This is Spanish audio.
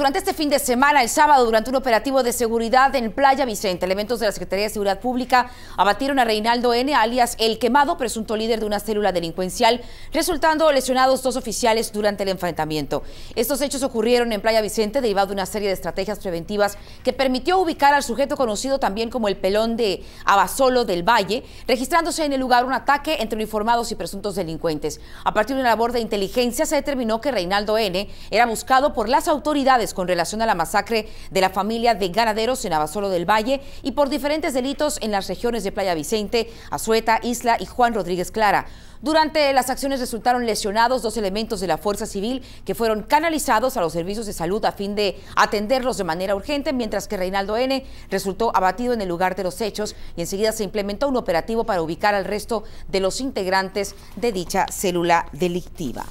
Durante este fin de semana, el sábado, durante un operativo de seguridad en Playa Vicente, elementos de la Secretaría de Seguridad Pública abatieron a Reinaldo N., alias El Quemado, presunto líder de una célula delincuencial, resultando lesionados dos oficiales durante el enfrentamiento. Estos hechos ocurrieron en Playa Vicente, derivado de una serie de estrategias preventivas que permitió ubicar al sujeto conocido también como el pelón de Abasolo del Valle, registrándose en el lugar un ataque entre uniformados y presuntos delincuentes. A partir de una labor de inteligencia se determinó que Reinaldo N. era buscado por las autoridades con relación a la masacre de la familia de ganaderos en Abasolo del Valle y por diferentes delitos en las regiones de Playa Vicente, Azueta, Isla y Juan Rodríguez Clara. Durante las acciones resultaron lesionados dos elementos de la Fuerza Civil que fueron canalizados a los servicios de salud a fin de atenderlos de manera urgente, mientras que Reinaldo N. resultó abatido en el lugar de los hechos y enseguida se implementó un operativo para ubicar al resto de los integrantes de dicha célula delictiva.